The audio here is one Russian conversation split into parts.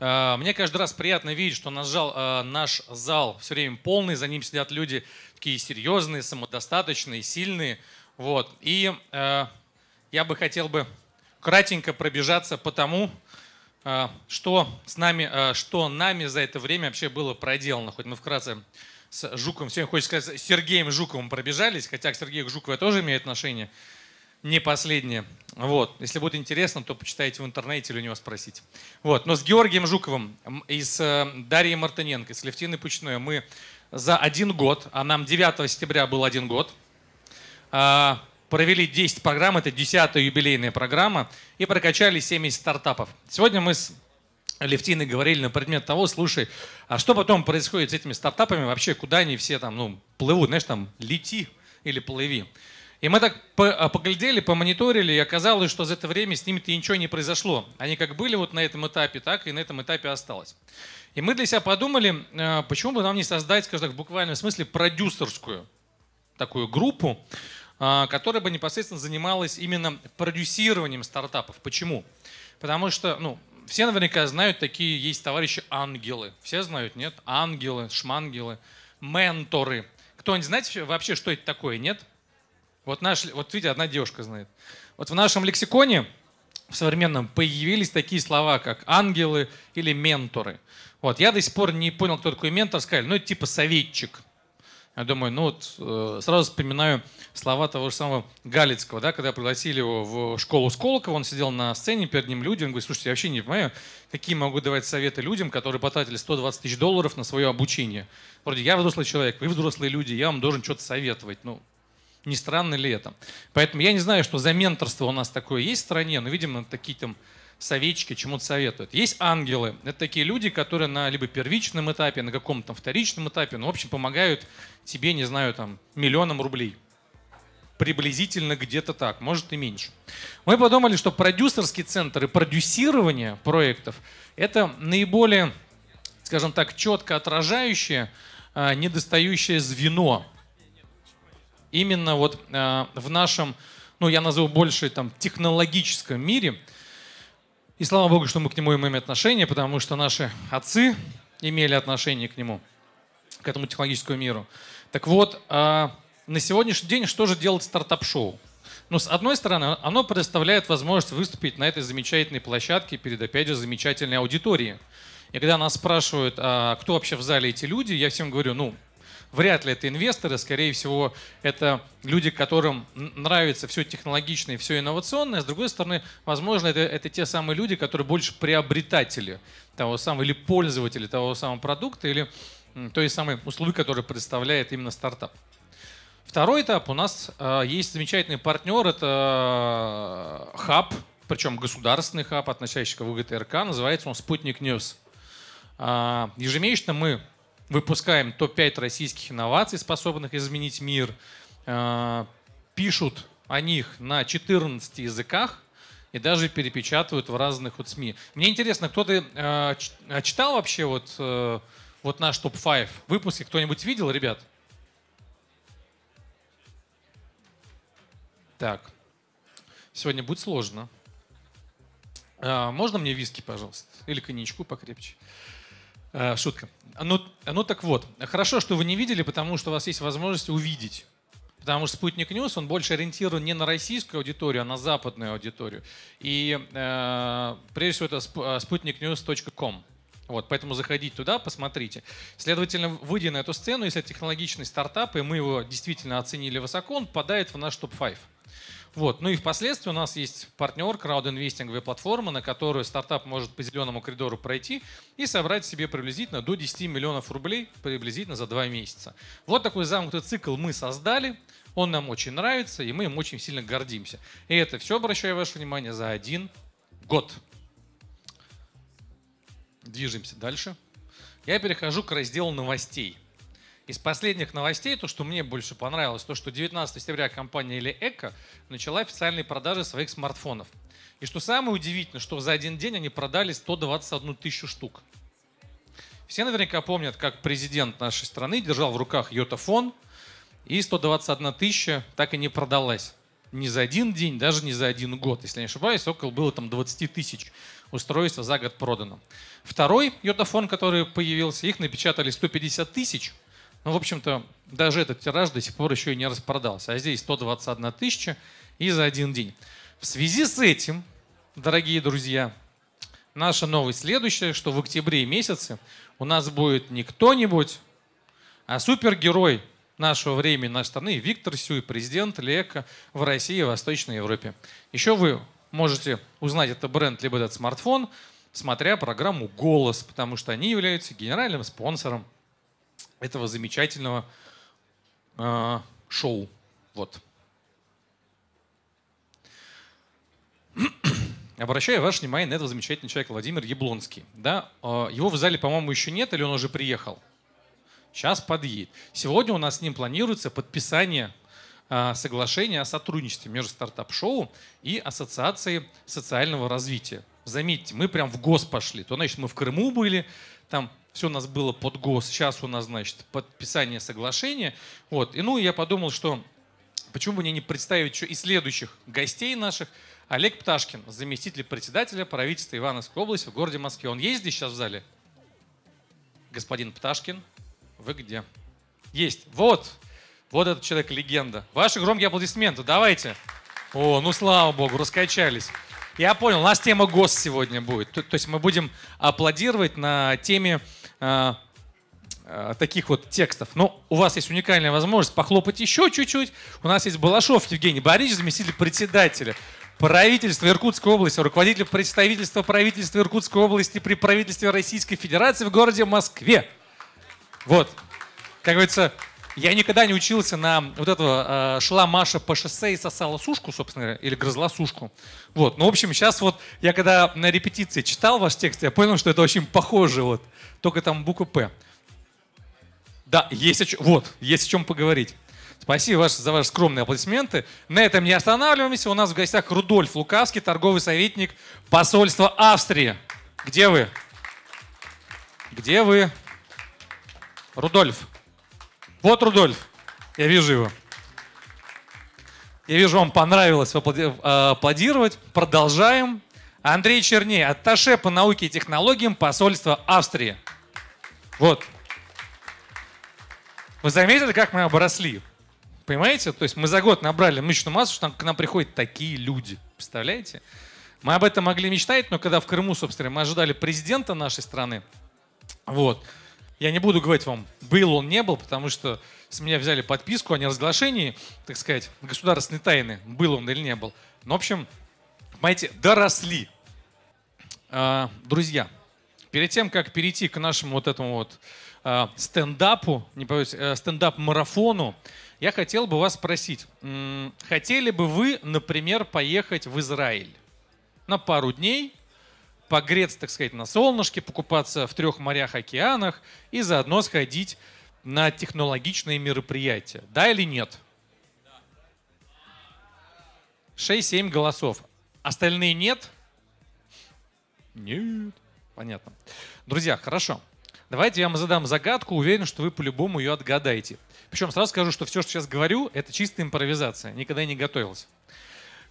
Э, мне каждый раз приятно видеть, что э, наш зал, наш зал все время полный, за ним сидят люди такие серьезные, самодостаточные, сильные. Вот. И э, я бы хотел бы кратенько пробежаться по тому, что, с нами, что нами за это время вообще было проделано. Хоть мы вкратце с Жуком всем хочется сказать, с Сергеем Жуковым пробежались, хотя к Сергею Жукову я тоже имею отношение не последняя. Вот. Если будет интересно, то почитайте в интернете или у него спросите. Вот. Но с Георгием Жуковым и с э, Дарьей Мартыненко, с Левтиной Пучной мы за один год, а нам 9 сентября был один год, а, провели 10 программ, это 10-я юбилейная программа, и прокачали 70 стартапов. Сегодня мы с Левтиной говорили на предмет того, слушай, а что потом происходит с этими стартапами вообще, куда они все там, ну, плывут, знаешь, там, лети или плыви. И мы так а, поглядели, помониторили, и оказалось, что за это время с ними-то ничего не произошло. Они как были вот на этом этапе, так и на этом этапе осталось. И мы для себя подумали, а, почему бы нам не создать, скажем так, в буквальном смысле продюсерскую такую группу, а, которая бы непосредственно занималась именно продюсированием стартапов. Почему? Потому что, ну, все наверняка знают, такие есть товарищи ангелы. Все знают, нет? Ангелы, шмангелы, менторы. Кто-нибудь знаете вообще, что это такое, Нет. Вот, наш, вот видите, одна девушка знает. Вот в нашем лексиконе в современном появились такие слова, как ангелы или менторы. Вот, я до сих пор не понял, кто такой ментор. Сказали, ну, это типа советчик. Я думаю, ну вот э, сразу вспоминаю слова того же самого Галицкого, да, когда пригласили его в школу Сколково, он сидел на сцене, перед ним люди, он говорит, слушайте, я вообще не понимаю, какие могу давать советы людям, которые потратили 120 тысяч долларов на свое обучение. Вроде я взрослый человек, вы взрослые люди, я вам должен что-то советовать. Ну, не странно ли это? Поэтому я не знаю, что за менторство у нас такое есть в стране, но, видимо, такие там советчики чему-то советуют. Есть ангелы. Это такие люди, которые на либо первичном этапе, на каком-то вторичном этапе, ну, в общем, помогают тебе, не знаю, там, миллионам рублей. Приблизительно где-то так, может и меньше. Мы подумали, что продюсерский центр и продюсирование проектов – это наиболее, скажем так, четко отражающее а, недостающее звено именно вот э, в нашем, ну я назову больше там технологическом мире. И слава богу, что мы к нему имеем отношение, потому что наши отцы имели отношение к нему, к этому технологическому миру. Так вот, э, на сегодняшний день что же делать стартап-шоу? Ну, с одной стороны, оно предоставляет возможность выступить на этой замечательной площадке перед, опять же, замечательной аудиторией. И когда нас спрашивают, а кто вообще в зале эти люди, я всем говорю, ну, вряд ли это инвесторы, скорее всего, это люди, которым нравится все технологичное, все инновационное. С другой стороны, возможно, это, это те самые люди, которые больше приобретатели того самого или пользователи того самого продукта или той самой услуги, которую представляет именно стартап. Второй этап у нас э, есть замечательный партнер, это э, хаб, причем государственный хаб, относящийся к ВГТРК, называется он «Спутник Ньюс». А, ежемесячно мы выпускаем топ-5 российских инноваций, способных изменить мир. А, пишут о них на 14 языках и даже перепечатывают в разных вот СМИ. Мне интересно, кто-то а, а читал вообще вот, э, вот наш топ-5 выпуски? Кто-нибудь видел, ребят? Так, сегодня будет сложно. Можно мне виски, пожалуйста? Или коньячку покрепче? Э, шутка. Ну, ну так вот, хорошо, что вы не видели, потому что у вас есть возможность увидеть. Потому что спутник Ньюс, он больше ориентирован не на российскую аудиторию, а на западную аудиторию. И э, прежде всего это э, спутникньюс.com. Вот, поэтому заходите туда, посмотрите. Следовательно, выйдя на эту сцену, если это технологичный стартап, и мы его действительно оценили высоко, он попадает в наш топ-5. Вот. Ну и впоследствии у нас есть партнер, краудинвестинговая платформа, на которую стартап может по зеленому коридору пройти и собрать себе приблизительно до 10 миллионов рублей приблизительно за 2 месяца. Вот такой замкнутый цикл мы создали, он нам очень нравится, и мы им очень сильно гордимся. И это все, обращаю ваше внимание, за один год. Движемся дальше. Я перехожу к разделу новостей – из последних новостей, то, что мне больше понравилось, то, что 19 сентября компания или Эко начала официальные продажи своих смартфонов. И что самое удивительное, что за один день они продали 121 тысячу штук. Все наверняка помнят, как президент нашей страны держал в руках йотафон, и 121 тысяча так и не продалась. Не за один день, даже не за один год. Если не ошибаюсь, около было там 20 тысяч устройств за год продано. Второй йотафон, который появился, их напечатали 150 тысяч – ну, в общем-то, даже этот тираж до сих пор еще и не распродался. А здесь 121 тысяча и за один день. В связи с этим, дорогие друзья, наша новость следующая, что в октябре месяце у нас будет не кто-нибудь, а супергерой нашего времени, нашей страны, Виктор Сюй, президент Лека в России и Восточной Европе. Еще вы можете узнать этот бренд, либо этот смартфон, смотря программу «Голос», потому что они являются генеральным спонсором этого замечательного э, шоу. Вот. Обращаю ваше внимание на этого замечательного человека, Владимир Яблонский. Да? А, его в зале, по-моему, еще нет, или он уже приехал? Сейчас подъедет. Сегодня у нас с ним планируется подписание а, соглашения о сотрудничестве между стартап-шоу и Ассоциацией социального развития. Заметьте, мы прям в гос пошли. То, значит, мы в Крыму были, там все у нас было под ГОС, сейчас у нас, значит, подписание соглашения. Вот. И ну, я подумал, что почему бы мне не представить еще и следующих гостей наших. Олег Пташкин, заместитель председателя правительства Ивановской области в городе Москве. Он есть здесь сейчас в зале? Господин Пташкин, вы где? Есть. Вот. Вот этот человек легенда. Ваши громкие аплодисменты. Давайте. О, ну слава богу, раскачались. Я понял, у нас тема ГОС сегодня будет. То, то есть мы будем аплодировать на теме э, э, таких вот текстов. Ну, у вас есть уникальная возможность похлопать еще чуть-чуть. У нас есть Балашов Евгений Борисович, заместитель председателя правительства Иркутской области, руководитель представительства правительства Иркутской области при правительстве Российской Федерации в городе Москве. Вот. Как говорится, я никогда не учился на вот этого, э, шла Маша по шоссе и сосала сушку, собственно говоря, или грызла сушку. Вот, ну, в общем, сейчас вот я когда на репетиции читал ваш текст, я понял, что это очень похоже, вот, только там буква «П». Да, есть о чем, вот, есть о чем поговорить. Спасибо ваш, за ваши скромные аплодисменты. На этом не останавливаемся. У нас в гостях Рудольф Лукавский, торговый советник посольства Австрии. Где вы? Где вы? Рудольф. Вот Рудольф. Я вижу его. Я вижу, вам понравилось э, аплодировать. Продолжаем. Андрей Черней, атташе по науке и технологиям посольства Австрии. Вот. Вы заметили, как мы обросли? Понимаете? То есть мы за год набрали мышечную массу, что к нам приходят такие люди. Представляете? Мы об этом могли мечтать, но когда в Крыму, собственно, мы ожидали президента нашей страны, вот, я не буду говорить вам, был он, не был, потому что с меня взяли подписку о неразглашении, так сказать, государственной тайны, был он или не был. Но, ну, в общем, понимаете, доросли. А, друзья, перед тем, как перейти к нашему вот этому вот а, стендапу, не поверьте, а, э, стендап-марафону, я хотел бы вас спросить, хотели бы вы, например, поехать в Израиль на пару дней погреться, так сказать, на солнышке, покупаться в трех морях, океанах и заодно сходить на технологичные мероприятия. Да или нет? 6-7 голосов. Остальные нет? Нет. Понятно. Друзья, хорошо. Давайте я вам задам загадку. Уверен, что вы по-любому ее отгадаете. Причем сразу скажу, что все, что сейчас говорю, это чистая импровизация. Никогда не готовился.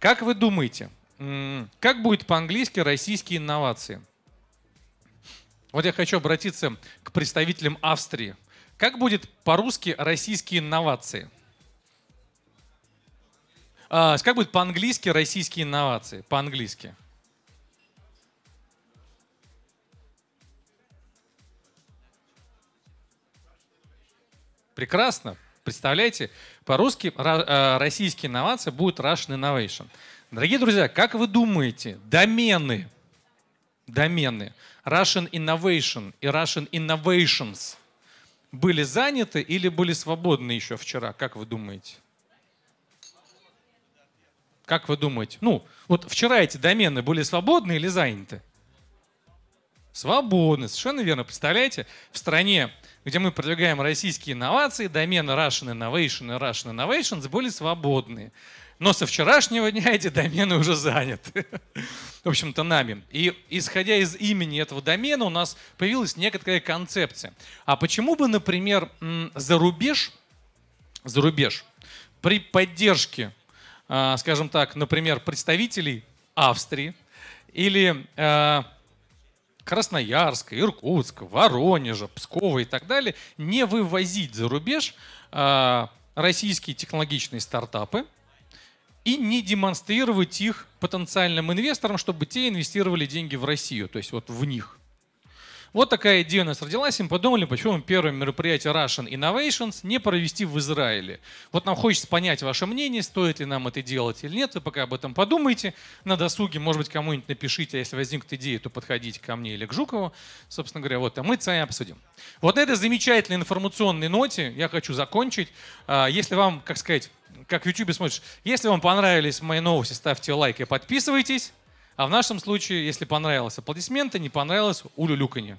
Как вы думаете, как будет по-английски российские инновации? Вот я хочу обратиться к представителям Австрии. Как будет по-русски российские инновации? А, как будет по-английски российские инновации? По-английски. Прекрасно. Представляете, по-русски э, российские инновации будут Russian Innovation. Дорогие друзья, как вы думаете, домены, домены Russian Innovation и Russian Innovations были заняты или были свободны еще вчера? Как вы думаете? Как вы думаете? Ну, вот вчера эти домены были свободны или заняты? Свободны, совершенно верно. Представляете, в стране, где мы продвигаем российские инновации, домены Russian Innovation и Russian Innovations были свободны? Но со вчерашнего дня эти домены уже заняты. В общем-то, нами. И исходя из имени этого домена у нас появилась некоторая концепция. А почему бы, например, за рубеж, за рубеж при поддержке, а, скажем так, например, представителей Австрии или а, Красноярска, Иркутска, Воронежа, Пскова и так далее, не вывозить за рубеж а, российские технологичные стартапы – и не демонстрировать их потенциальным инвесторам, чтобы те инвестировали деньги в Россию, то есть вот в них. Вот такая идея у нас родилась, и мы подумали, почему первое мероприятие Russian Innovations не провести в Израиле. Вот нам хочется понять ваше мнение, стоит ли нам это делать или нет. Вы пока об этом подумайте на досуге, может быть, кому-нибудь напишите, а если возникнут идеи, то подходите ко мне или к Жукову, собственно говоря, вот, а мы с вами обсудим. Вот на этой замечательной информационной ноте я хочу закончить. А, если вам, как сказать, как в YouTube смотришь, если вам понравились мои новости, ставьте лайк и подписывайтесь. А в нашем случае, если понравилось аплодисменты, не понравилось улюлюканье.